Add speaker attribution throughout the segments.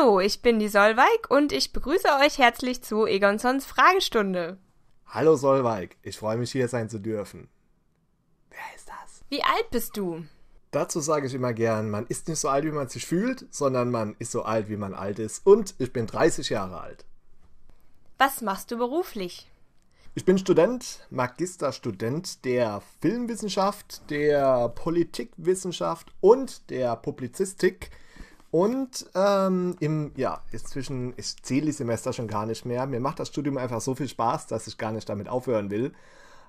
Speaker 1: Hallo, ich bin die Solveig und ich begrüße euch herzlich zu Egonsons Fragestunde. Hallo Solveig, ich freue mich hier sein zu dürfen. Wer ist das? Wie alt bist du? Dazu sage ich immer gern, man ist nicht so alt, wie man sich fühlt, sondern man ist so alt, wie man alt ist. Und ich bin 30 Jahre alt. Was machst du beruflich? Ich bin Student, Magisterstudent der Filmwissenschaft, der Politikwissenschaft und der Publizistik und ähm, im, ja, inzwischen, ich zähle die Semester schon gar nicht mehr. Mir macht das Studium einfach so viel Spaß, dass ich gar nicht damit aufhören will.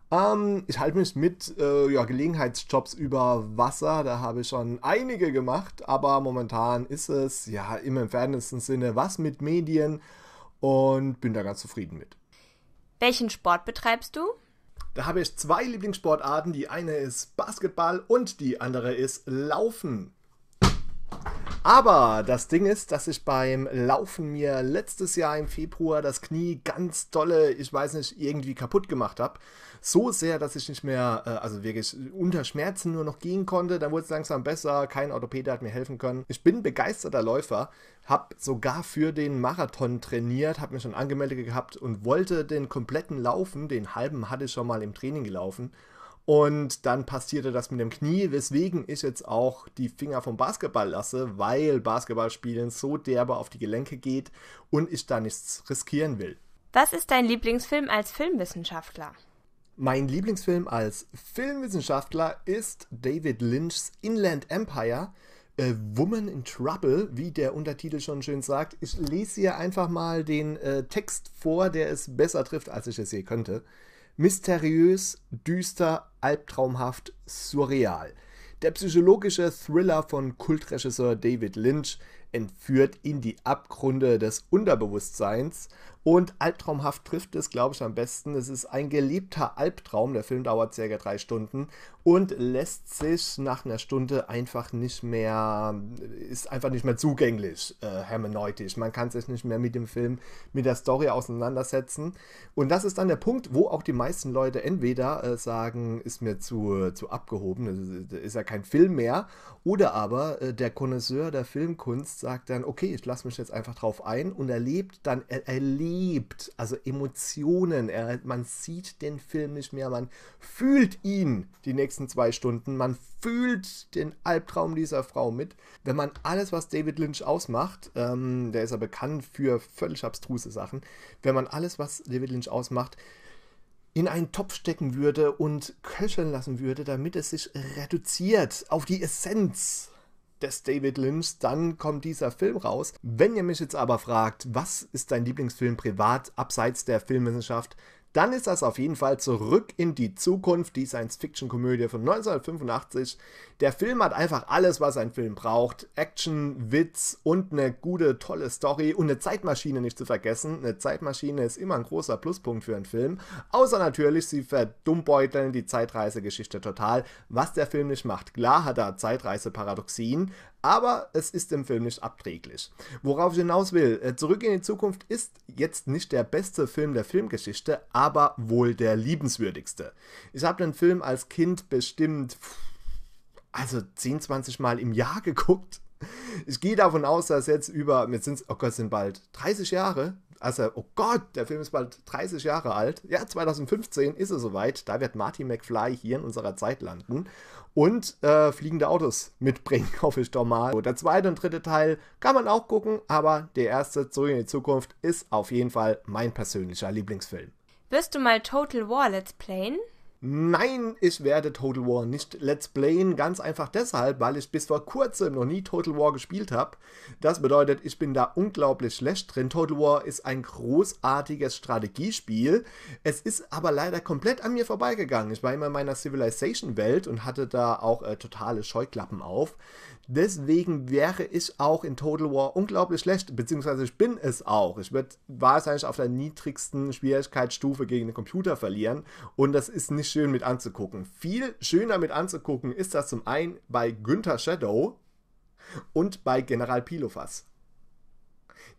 Speaker 1: Ähm, ich halte mich mit äh, ja, Gelegenheitsjobs über Wasser. Da habe ich schon einige gemacht, aber momentan ist es ja im entferntesten Sinne was mit Medien und bin da ganz zufrieden mit. Welchen Sport betreibst du? Da habe ich zwei Lieblingssportarten. Die eine ist Basketball und die andere ist Laufen. Aber das Ding ist, dass ich beim Laufen mir letztes Jahr im Februar das Knie ganz dolle, ich weiß nicht, irgendwie kaputt gemacht habe. So sehr, dass ich nicht mehr, äh, also wirklich unter Schmerzen nur noch gehen konnte. Dann wurde es langsam besser. Kein Orthopäde hat mir helfen können. Ich bin begeisterter Läufer, habe sogar für den Marathon trainiert, habe mich schon angemeldet gehabt und wollte den kompletten Laufen, den halben hatte ich schon mal im Training gelaufen und dann passierte das mit dem Knie, weswegen ich jetzt auch die Finger vom Basketball lasse, weil Basketballspielen so derbe auf die Gelenke geht und ich da nichts riskieren will. Was ist dein Lieblingsfilm als Filmwissenschaftler? Mein Lieblingsfilm als Filmwissenschaftler ist David Lynchs Inland Empire. Äh, Woman in Trouble, wie der Untertitel schon schön sagt. Ich lese hier einfach mal den äh, Text vor, der es besser trifft, als ich es je könnte. Mysteriös, düster, albtraumhaft, surreal. Der psychologische Thriller von Kultregisseur David Lynch, entführt in die Abgründe des Unterbewusstseins. Und albtraumhaft trifft es, glaube ich, am besten. Es ist ein geliebter Albtraum. Der Film dauert circa drei Stunden und lässt sich nach einer Stunde einfach nicht mehr, ist einfach nicht mehr zugänglich, äh, hermeneutisch. Man kann sich nicht mehr mit dem Film, mit der Story auseinandersetzen. Und das ist dann der Punkt, wo auch die meisten Leute entweder äh, sagen, ist mir zu, zu abgehoben, ist, ist ja kein Film mehr, oder aber äh, der Connoisseur der Filmkunst sagt dann, okay, ich lasse mich jetzt einfach drauf ein und erlebt dann, er erlebt, also Emotionen. Er, man sieht den Film nicht mehr, man fühlt ihn die nächsten zwei Stunden, man fühlt den Albtraum dieser Frau mit. Wenn man alles, was David Lynch ausmacht, ähm, der ist ja bekannt für völlig abstruse Sachen, wenn man alles, was David Lynch ausmacht, in einen Topf stecken würde und köcheln lassen würde, damit es sich reduziert auf die Essenz des David Lynch, dann kommt dieser Film raus. Wenn ihr mich jetzt aber fragt, was ist dein Lieblingsfilm privat abseits der Filmwissenschaft, dann ist das auf jeden Fall zurück in die Zukunft, die Science-Fiction-Komödie von 1985. Der Film hat einfach alles, was ein Film braucht. Action, Witz und eine gute, tolle Story und eine Zeitmaschine nicht zu vergessen. Eine Zeitmaschine ist immer ein großer Pluspunkt für einen Film. Außer natürlich, sie verdummbeuteln die Zeitreisegeschichte total, was der Film nicht macht. Klar hat er Zeitreiseparadoxien, aber es ist im Film nicht abträglich. Worauf ich hinaus will, äh, Zurück in die Zukunft ist jetzt nicht der beste Film der Filmgeschichte, aber wohl der liebenswürdigste. Ich habe den Film als Kind bestimmt, also 10, 20 Mal im Jahr geguckt. Ich gehe davon aus, dass jetzt über, jetzt sind oh Gott, sind bald 30 Jahre. Also, oh Gott, der Film ist bald 30 Jahre alt. Ja, 2015 ist es soweit. Da wird Marty McFly hier in unserer Zeit landen und äh, fliegende Autos mitbringen, hoffe ich doch mal. Der zweite und dritte Teil kann man auch gucken, aber der erste, Zurück in die Zukunft, ist auf jeden Fall mein persönlicher Lieblingsfilm. Wirst du mal Total War Let's Playen? Nein, ich werde Total War nicht Let's Playen. Ganz einfach deshalb, weil ich bis vor kurzem noch nie Total War gespielt habe. Das bedeutet, ich bin da unglaublich schlecht drin. Total War ist ein großartiges Strategiespiel. Es ist aber leider komplett an mir vorbeigegangen. Ich war immer in meiner Civilization-Welt und hatte da auch äh, totale Scheuklappen auf. Deswegen wäre ich auch in Total War unglaublich schlecht, beziehungsweise ich bin es auch. Ich würde wahrscheinlich auf der niedrigsten Schwierigkeitsstufe gegen den Computer verlieren und das ist nicht schön mit anzugucken. Viel schöner mit anzugucken ist das zum einen bei Günther Shadow und bei General Pilofas.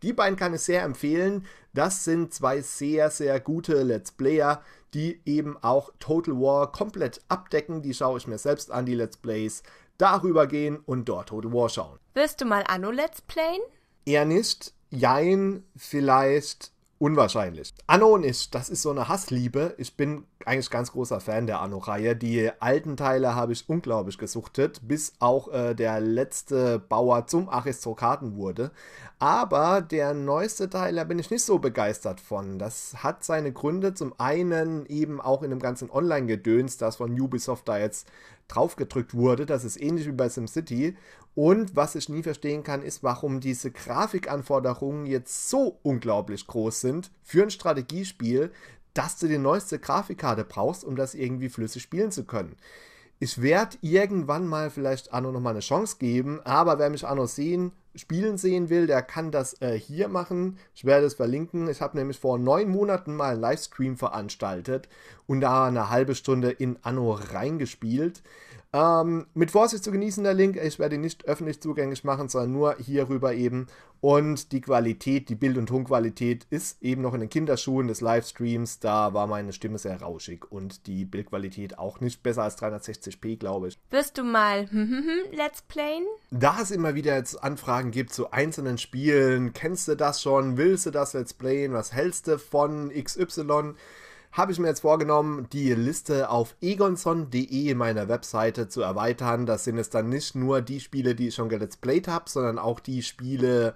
Speaker 1: Die beiden kann ich sehr empfehlen. Das sind zwei sehr, sehr gute Let's Player, die eben auch Total War komplett abdecken. Die schaue ich mir selbst an, die Let's Plays. Darüber gehen und dort Total War schauen. Wirst du mal Anno Let's Playen? Eher nicht. Jein, vielleicht unwahrscheinlich. Anon ist, das ist so eine Hassliebe. Ich bin eigentlich ganz großer Fan der Anno-Reihe. Die alten Teile habe ich unglaublich gesuchtet, bis auch äh, der letzte Bauer zum Aristokraten wurde. Aber der neueste Teil, da bin ich nicht so begeistert von. Das hat seine Gründe. Zum einen eben auch in dem ganzen Online-Gedöns, das von Ubisoft da jetzt draufgedrückt wurde. Das ist ähnlich wie bei SimCity. Und was ich nie verstehen kann, ist, warum diese Grafikanforderungen jetzt so unglaublich groß sind für ein Strategiespiel, dass du die neueste Grafikkarte brauchst, um das irgendwie flüssig spielen zu können. Ich werde irgendwann mal vielleicht Anno nochmal eine Chance geben, aber wer mich Anno sehen spielen sehen will, der kann das äh, hier machen. Ich werde es verlinken. Ich habe nämlich vor neun Monaten mal einen Livestream veranstaltet und da eine halbe Stunde in Anno reingespielt. Ähm, mit Vorsicht zu genießen, der Link. Ich werde ihn nicht öffentlich zugänglich machen, sondern nur hierüber eben. Und die Qualität, die Bild- und Tonqualität ist eben noch in den Kinderschuhen des Livestreams. Da war meine Stimme sehr rauschig und die Bildqualität auch nicht besser als 360p, glaube ich. Wirst du mal hm, hm, hm, Let's Playen? Da es immer wieder jetzt Anfragen Fragen gibt zu einzelnen Spielen. Kennst du das schon? Willst du das Let's Playen? Was hältst du von XY? Habe ich mir jetzt vorgenommen, die Liste auf egonson.de meiner Webseite zu erweitern. Das sind jetzt dann nicht nur die Spiele, die ich schon gelet's played habe, sondern auch die Spiele,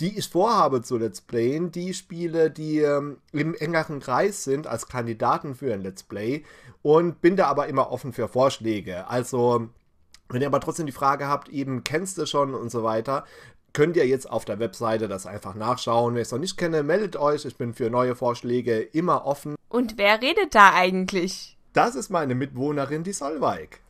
Speaker 1: die ich vorhabe zu Let's Playen, die Spiele, die ähm, im engeren Kreis sind als Kandidaten für ein Let's Play und bin da aber immer offen für Vorschläge. Also wenn ihr aber trotzdem die Frage habt, eben kennst du schon und so weiter, könnt ihr jetzt auf der Webseite das einfach nachschauen. Wer es noch nicht kenne, meldet euch. Ich bin für neue Vorschläge immer offen. Und wer redet da eigentlich? Das ist meine Mitwohnerin, die Solveig.